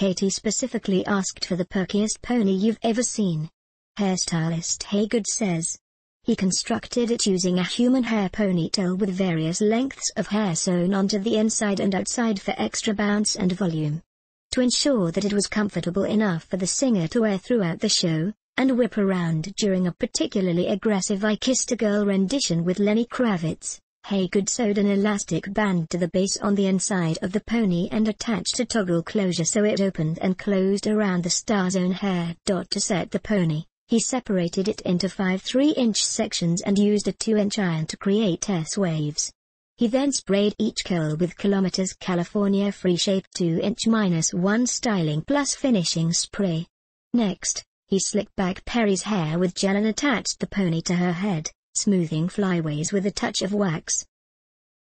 Katie specifically asked for the perkiest pony you've ever seen. Hairstylist Haygood says. He constructed it using a human hair ponytail with various lengths of hair sewn onto the inside and outside for extra bounce and volume. To ensure that it was comfortable enough for the singer to wear throughout the show, and whip around during a particularly aggressive I Kissed a Girl rendition with Lenny Kravitz. Haygood sewed an elastic band to the base on the inside of the pony and attached a toggle closure so it opened and closed around the star's own hair. To set the pony, he separated it into five 3-inch sections and used a 2-inch iron to create S waves. He then sprayed each curl with Kilometers California Free Shape 2-inch minus 1 styling plus finishing spray. Next, he slicked back Perry's hair with gel and attached the pony to her head smoothing flyways with a touch of wax.